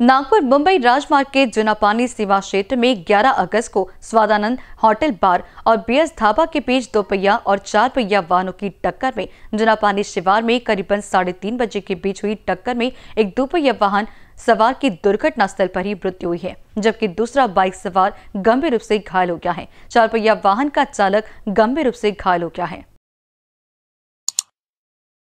नागपुर मुंबई राजमार्ग के जुनापानी सीमा क्षेत्र में 11 अगस्त को स्वादानंद होटल बार और बीएस धाबा के बीच दोपहिया और चार पहिया वाहनों की टक्कर में जुनापानी शिवार में करीबन साढ़े तीन बजे के बीच हुई टक्कर में एक दोपहिया वाहन सवार की दुर्घटना स्थल पर ही मृत्यु हुई है जबकि दूसरा बाइक सवार गंभीर रूप से घायल हो गया है चार पहिया वाहन का चालक गंभीर रूप से घायल हो गया है